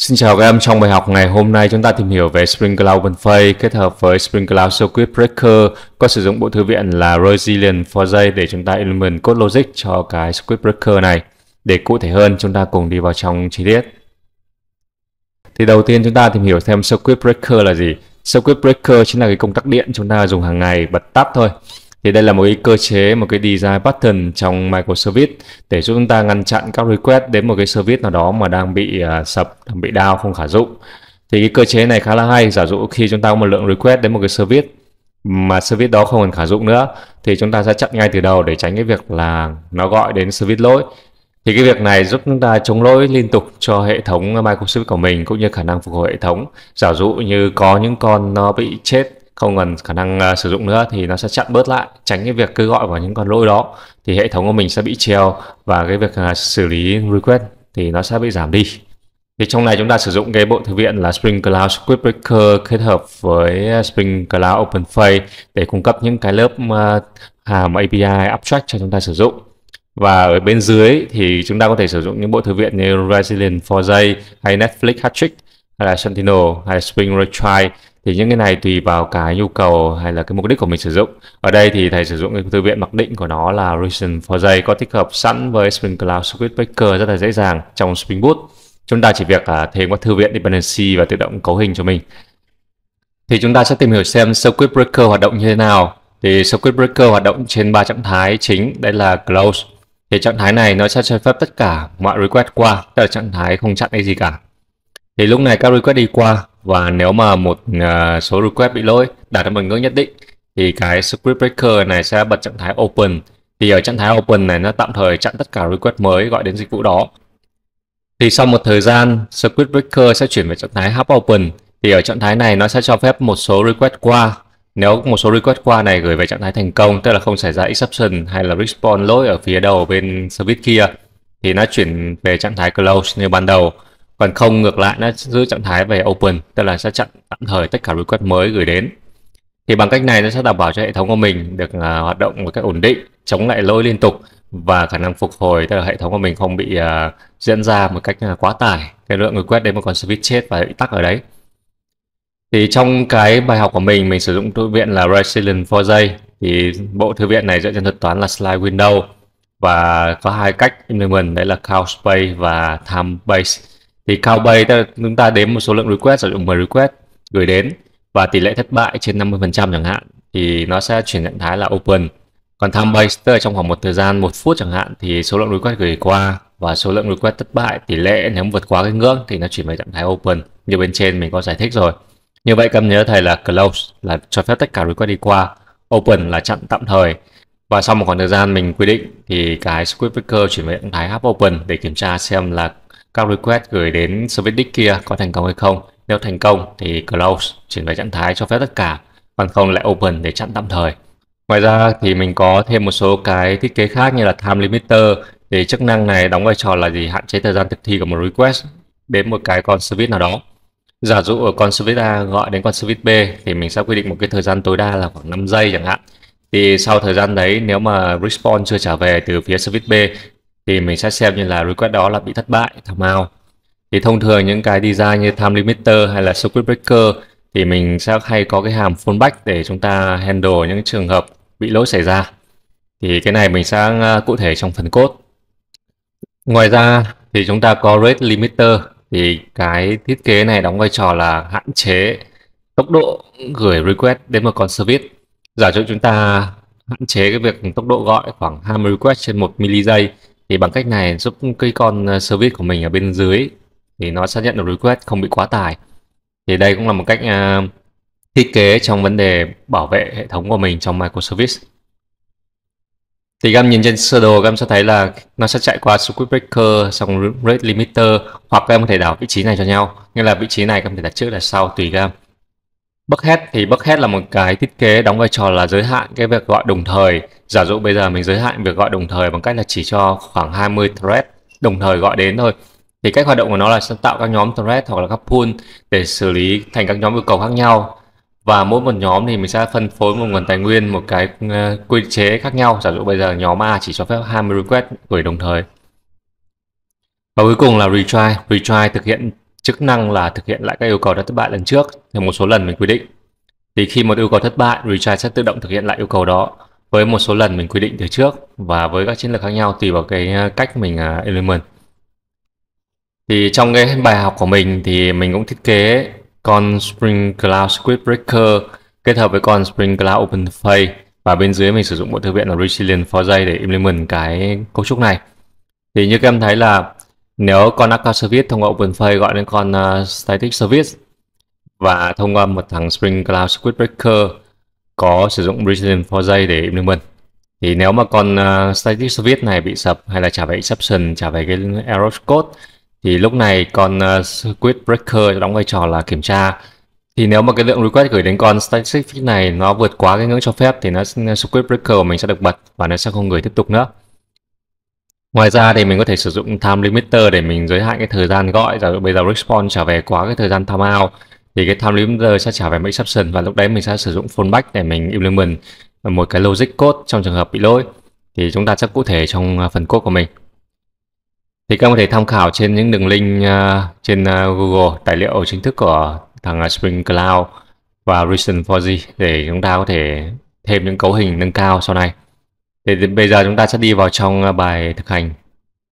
Xin chào các em, trong bài học ngày hôm nay chúng ta tìm hiểu về Spring Cloud OpenFay kết hợp với Spring Cloud Circuit Breaker có sử dụng bộ thư viện là Resilient for j để chúng ta implement code logic cho cái Circuit Breaker này. Để cụ thể hơn chúng ta cùng đi vào trong chi tiết. Thì đầu tiên chúng ta tìm hiểu thêm Circuit Breaker là gì. Circuit Breaker chính là cái công tắc điện chúng ta dùng hàng ngày bật tắt thôi. Thì đây là một cái cơ chế, một cái design pattern trong microservice để giúp chúng ta ngăn chặn các request đến một cái service nào đó mà đang bị uh, sập, đang bị down không khả dụng. Thì cái cơ chế này khá là hay, giả dụ khi chúng ta có một lượng request đến một cái service mà service đó không còn khả dụng nữa thì chúng ta sẽ chặn ngay từ đầu để tránh cái việc là nó gọi đến service lỗi thì cái việc này giúp chúng ta chống lỗi liên tục cho hệ thống Microsoft của mình cũng như khả năng phục hồi hệ thống. Giả dụ như có những con nó bị chết không còn khả năng à, sử dụng nữa thì nó sẽ chặn bớt lại tránh cái việc cứ gọi vào những con lỗi đó thì hệ thống của mình sẽ bị treo và cái việc à, xử lý request thì nó sẽ bị giảm đi thì trong này chúng ta sử dụng cái bộ thư viện là Spring Cloud Script Breaker kết hợp với Spring Cloud OpenFay để cung cấp những cái lớp à, hàm API abstract cho chúng ta sử dụng và ở bên dưới thì chúng ta có thể sử dụng những bộ thư viện như Resilient 4J hay Netflix Hattrick hay là Sentinel hay Spring Retry thì những cái này tùy vào cái nhu cầu hay là cái mục đích của mình sử dụng ở đây thì thầy sử dụng cái thư viện mặc định của nó là Reason for J có tích hợp sẵn với Spring Cloud Circuit Breaker rất là dễ dàng trong Spring Boot chúng ta chỉ việc à, thêm các thư viện dependency và tự động cấu hình cho mình thì chúng ta sẽ tìm hiểu xem Circuit Breaker hoạt động như thế nào thì Circuit Breaker hoạt động trên ba trạng thái chính đây là Close thì trạng thái này nó sẽ cho phép tất cả mọi request qua tức là trạng thái không chặn hay gì cả thì lúc này các request đi qua và nếu mà một uh, số request bị lỗi đạt được một ngưỡng nhất định thì cái script breaker này sẽ bật trạng thái open thì ở trạng thái open này nó tạm thời chặn tất cả request mới gọi đến dịch vụ đó thì sau một thời gian script breaker sẽ chuyển về trạng thái half open thì ở trạng thái này nó sẽ cho phép một số request qua nếu một số request qua này gửi về trạng thái thành công tức là không xảy ra exception hay là response lỗi ở phía đầu bên service kia thì nó chuyển về trạng thái close như ban đầu còn không ngược lại nó giữ trạng thái về open tức là sẽ chặn tạm thời tất cả request mới gửi đến thì bằng cách này nó sẽ đảm bảo cho hệ thống của mình được uh, hoạt động một cách ổn định chống lại lỗi liên tục và khả năng phục hồi tức là hệ thống của mình không bị uh, diễn ra một cách uh, quá tải cái lượng request đấy mà còn switch chết và bị tắc ở đấy thì trong cái bài học của mình mình sử dụng thư viện là Resilient 4J thì bộ thư viện này dựa trên thuật toán là slide window và có hai cách implement đấy là count based và time based thì Cowbase ta, chúng ta đếm một số lượng request sử dụng 10 request gửi đến và tỷ lệ thất bại trên 50% chẳng hạn thì nó sẽ chuyển trạng thái là open. Còn time based trong khoảng một thời gian một phút chẳng hạn thì số lượng request gửi qua và số lượng request thất bại tỷ lệ nếu vượt quá cái ngưỡng thì nó chuyển về trạng thái open như bên trên mình có giải thích rồi. Như vậy cầm nhớ thầy là close là cho phép tất cả request đi qua, open là chặn tạm thời và sau một khoảng thời gian mình quy định thì cái script picker chuyển về trạng thái half open để kiểm tra xem là các request gửi đến service disk kia có thành công hay không. Nếu thành công thì close chuyển về trạng thái cho phép tất cả, còn không lại open để chặn tạm thời. Ngoài ra thì mình có thêm một số cái thiết kế khác như là time limiter thì chức năng này đóng vai trò là gì hạn chế thời gian thực thi của một request đến một cái con service nào đó. Giả dụ ở con service A gọi đến con service B thì mình sẽ quy định một cái thời gian tối đa là khoảng 5 giây chẳng hạn. Thì sau thời gian đấy nếu mà response chưa trả về từ phía service B thì mình sẽ xem như là request đó là bị thất bại thảm ao thì thông thường những cái design như time limiter hay là circuit breaker thì mình sẽ hay có cái hàm fallback để chúng ta handle những trường hợp bị lỗi xảy ra thì cái này mình sẽ à, cụ thể trong phần code ngoài ra thì chúng ta có rate limiter thì cái thiết kế này đóng vai trò là hạn chế tốc độ gửi request đến một con service giả dụ chúng ta hạn chế cái việc tốc độ gọi khoảng 20 request trên 1 mili giây thì bằng cách này giúp cái con ờ, service của mình ở bên dưới thì nó xác nhận được request không bị quá tải thì đây cũng là một cách ờ, thiết kế trong vấn đề bảo vệ hệ thống của mình trong microservice thì các em nhìn trên sơ đồ các em sẽ thấy là nó sẽ chạy qua script breaker xong rate limiter hoặc các em có thể đảo vị trí này cho nhau nghĩa là vị trí này các em có thể đặt trước đặt sau tùy các em Bucket thì Bucket là một cái thiết kế đóng vai trò là giới hạn cái việc gọi đồng thời. Giả dụ bây giờ mình giới hạn việc gọi đồng thời bằng cách là chỉ cho khoảng 20 thread đồng thời gọi đến thôi. Thì cách hoạt động của nó là sẽ tạo các nhóm thread hoặc là các pool để xử lý thành các nhóm yêu cầu khác nhau. Và mỗi một nhóm thì mình sẽ phân phối một nguồn tài nguyên, một cái ờ, quy chế khác nhau. Giả dụ bây giờ nhóm A chỉ cho phép 20 request gửi đồng thời. Và cuối cùng là retry. Retry thực hiện chức năng là thực hiện lại các yêu cầu đã thất bại lần trước theo một số lần mình quy định. Thì khi một yêu cầu thất bại, retry sẽ tự động thực hiện lại yêu cầu đó với một số lần mình quy định từ trước và với các chiến lược khác nhau tùy vào cái ờ, cách mình element. Ờ, thì trong cái bài học của mình thì mình cũng thiết kế con Spring Cloud Script Breaker kết hợp với con Spring Cloud Open Interface và bên dưới mình sử dụng bộ thư viện là Resilient 4J để implement cái cấu trúc này. Thì như các em thấy là nếu con account service thông qua OpenFay gọi đến con uh, static service và thông qua một thằng Spring Cloud Script Breaker có sử dụng resilient 4 j để implement thì nếu mà con uh, static service này bị sập hay là trả về exception trả về cái error code thì lúc này con à, uh, script breaker đóng vai trò là kiểm tra thì nếu mà cái lượng request gửi đến con static này nó vượt quá cái ngưỡng cho phép thì nó script breaker của mình sẽ được bật và nó sẽ không gửi tiếp tục nữa Ngoài ra thì mình có thể sử dụng time limiter để mình giới hạn cái thời gian gọi giả dụ bây giờ response trả về quá cái thời gian timeout thì cái time limiter sẽ trả về make exception và lúc đấy mình sẽ sử dụng fallback để mình implement một cái logic code trong trường hợp bị lỗi thì chúng ta chắc cụ thể trong à, phần code của mình. Thì các bạn có thể tham khảo trên những đường link à, trên à, Google tài liệu chính thức của thằng Spring Cloud và Reason4j để chúng ta có thể thêm những cấu hình nâng cao sau này. Thì bây giờ chúng ta sẽ đi vào trong à, bài thực hành